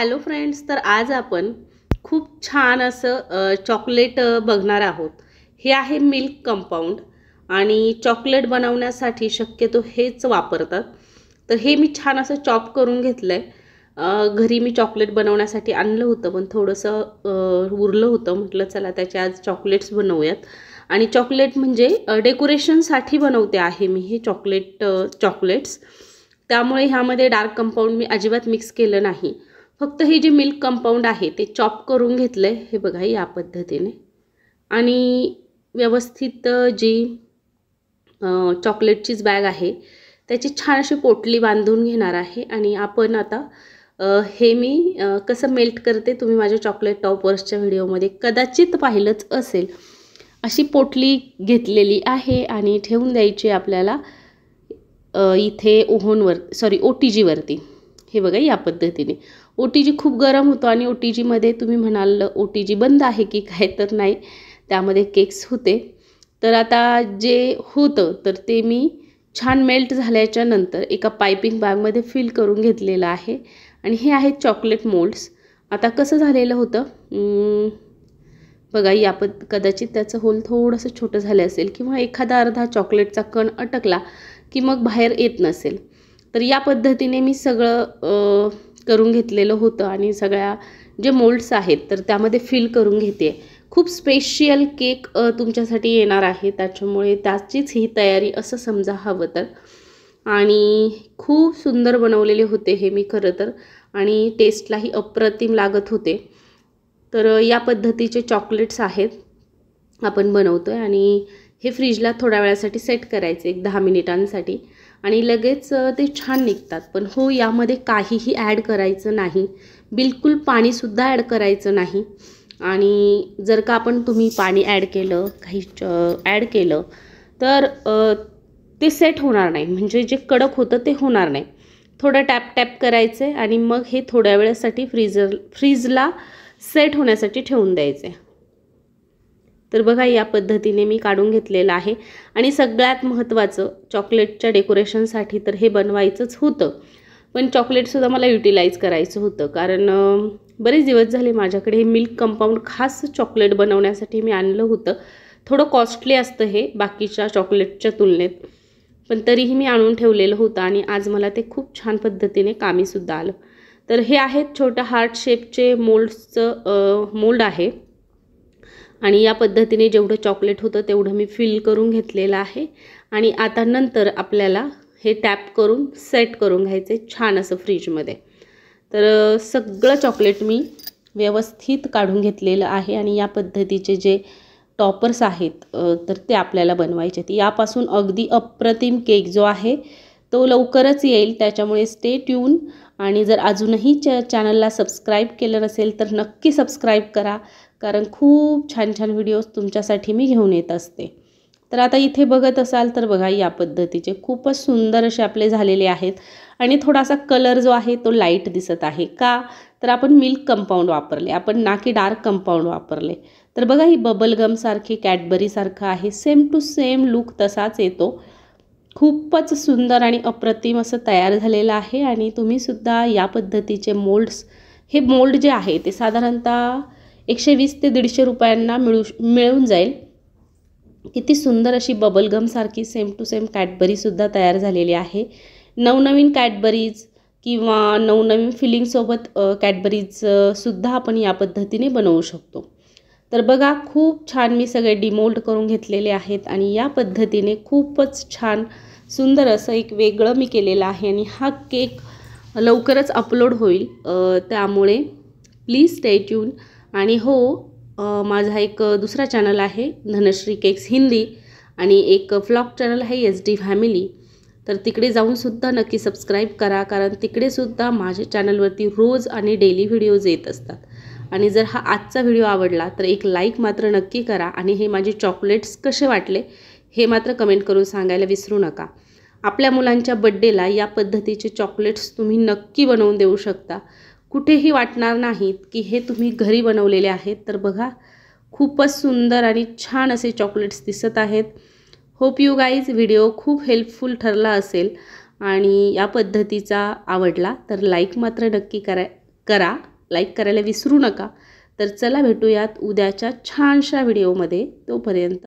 hello friends तर आज आपण खूप छान असं चॉकलेट बघणार आहोत हे आहे मिल्क कंपाऊंड आणि चॉकलेट बनवण्यासाठी शक्यतो हेच वापरतात तर हे मी छान असं चॉप करून घेतलं आहे घरी मी चॉकलेट बनवण्यासाठी आणलं होतं पण थोडंसं उरलं होतं म्हटलं चला त्याचे आज चॉकलेट्स बनवूयात आणि चॉकलेट म्हणजे डेकोरेशनसाठी बनवते आहे मी हे चॉकलेट चॉकलेट्स त्यामुळे ह्यामध्ये डार्क कंपाऊंड मी अजिबात मिक्स केलं नाही फक्त हे जे मिल्क कंपाऊंड आहे ते चॉप करून घेतलं आहे हे बघा या पद्धतीने आणि व्यवस्थित जी चॉकलेटचीच बॅग आहे त्याची छान अशी पोटली बांधून घेणार आहे आणि आपण आता हे मी कसं मेल्ट करते तुम्ही माझ्या चॉकलेट टॉपर्सच्या व्हिडिओमध्ये कदाचित पाहिलंच असेल अशी पोटली घेतलेली आहे आणि ठेवून द्यायची आपल्याला इथे ओहोनवर सॉरी ओ टी जीवरती हे बघा या पद्धतीने ओ टी जी खूप गरम होतो आणि ओ टी जीमध्ये तुम्ही म्हणाल ओ टी जी बंद आहे की काय तर नाही त्यामध्ये केक्स होते तर आता जे होतं तर ते मी छान मेल्ट झाल्याच्या नंतर एका पायपिंग बॅगमध्ये फिल करून घेतलेलं आहे आणि हे आहेत चॉकलेट मोल्ड्स आता कसं झालेलं होतं बघा या पद कदाचित त्याचं होल थोडंसं छोटं झालं असेल किंवा एखादा अर्धा चॉकलेटचा कण अटकला की मग बाहेर येत नसेल तर या पद्धतीने मी सगळं करून घेतलेलं होतं आणि सगळ्या जे मोल्ड्स आहेत तर त्यामध्ये फिल करून घेते खूप स्पेशियल केक तुमच्यासाठी येणार आहे त्याच्यामुळे त्याचीच ही तयारी असं समजा हवं तर आणि खूप सुंदर बनवलेले होते हे मी खरं तर आणि टेस्टलाही अप्रतिम लागत होते तर या पद्धतीचे चॉकलेट्स आहेत आपण बनवतो आहे आणि हे फ्रीजला थोड्या वेळासाठी सेट करायचे एक दहा मिनिटांसाठी आणि लगेच ते छान निघतात पण हो यामध्ये काहीही ॲड करायचं नाही बिलकुल पाणीसुद्धा ॲड करायचं नाही आणि जर का आपण तुम्ही पाणी ॲड केलं काही ॲड केलं तर ते सेट होणार नाही म्हणजे जे कडक होतं ते होणार नाही थोडं टॅप टॅप करायचे आणि मग हे थोड्या वेळासाठी फ्रीजर फ्रीजला सेट होण्यासाठी ठेवून द्यायचे तर बघा या पद्धतीने मी काढून घेतलेलं आहे आणि सगळ्यात महत्त्वाचं चॉकलेटच्या डेकोरेशनसाठी तर हे बनवायचंच होतं पण चॉकलेटसुद्धा मला युटिलाइज करायचं होतं कारण बरेच दिवस झाले माझ्याकडे हे मिल्क कंपाऊंड खास चॉकलेट बनवण्यासाठी मी आणलं होतं थोडं कॉस्टली असतं हे बाकीच्या चॉकलेटच्या तुलनेत पण तरीही मी आणून ठेवलेलं होतं आणि आज मला ते खूप छान पद्धतीने कामीसुद्धा आलं तर हे आहेत छोट्या हार्ट शेपचे मोल्डचं मोल्ड आहे आणि या पद्धतीने जेवढं चॉकलेट होतं तेवढं मी फिल करून घेतलेलं आहे आणि आता नंतर आपल्याला हे टॅप करून सेट करून घ्यायचे छान असं फ्रीजमध्ये तर सगळं चॉकलेट मी व्यवस्थित काढून घेतलेलं आहे आणि या पद्धतीचे जे टॉपर्स आहेत तर ते आपल्याला बनवायचे आहेत यापासून अगदी अप्रतिम केक जो आहे तो लवकरच येईल त्याच्यामुळे स्टे ट्यून आणि जर अजूनही च चॅनलला सबस्क्राईब केलं नसेल तर नक्की सबस्क्राईब करा कारण खूप छान छान व्हिडिओज तुमच्यासाठी मी घेऊन येत असते तर आता इथे बघत असाल तर बघा या पद्धतीचे खूपच सुंदर असे आपले झालेले आहेत आणि थोडासा कलर जो आहे तो लाईट दिसत आहे का तर आपण मिल्क कंपाऊंड वापरले आपण ना की डार्क कंपाऊंड वापरले तर बघा ही बबल बबलगमसारखी कॅडबरीसारखं आहे सेम टू सेम लुक तसाच येतो खूपच सुंदर आणि अप्रतिम असं तयार झालेलं आहे आणि तुम्हीसुद्धा या पद्धतीचे मोल्ड्स हे मोल्ड जे आहे ते साधारणतः एकशे वीस ते दीडशे रुपयांना मिळू मिळून जाईल किती सुंदर अशी बबलगमसारखी सेम टू सेम कॅडबरीसुद्धा तयार झालेली आहे नवनवीन कॅडबरीज किंवा नवनवीन फिलिंगसोबत कॅडबरीजसुद्धा आपण या पद्धतीने बनवू शकतो तर बघा खूप छान मी सगळे डिमोल्ड करून घेतलेले आहेत आणि या पद्धतीने खूपच छान सुंदर असं एक वेगळं मी केलेलं आहे आणि हा केक लवकरच अपलोड होईल त्यामुळे प्लीज स्टे ट्यून आणि हो माझा एक दुसरा चॅनल आहे धनश्री केक्स हिंदी आणि एक फ्लॉग चॅनल आहे एस डी फॅमिली तर तिकडे जाऊनसुद्धा नक्की सबस्क्राईब करा कारण तिकडेसुद्धा माझ्या चॅनलवरती रोज आणि डेली व्हिडिओज येत असतात आणि जर हा आजचा व्हिडिओ आवडला तर एक लाईक मात्र नक्की करा आणि हे माझे चॉकलेट्स कसे वाटले हे मात्र कमेंट करून सांगायला विसरू नका आपल्या मुलांच्या बड्डेला या पद्धतीचे चॉकलेट्स तुम्ही नक्की बनवून देऊ शकता कुठेही वाटणार नाहीत की हे तुम्ही घरी बनवलेले आहेत तर बघा खूपच सुंदर आणि छान असे चॉकलेट्स दिसत आहेत होप यू गाईज व्हिडिओ खूप हेल्पफुल ठरला असेल आणि या पद्धतीचा आवडला तर लाईक मात्र नक्की करा करा लाईक करायला विसरू नका तर चला भेटूयात उद्याच्या छानशा व्हिडिओमध्ये तोपर्यंत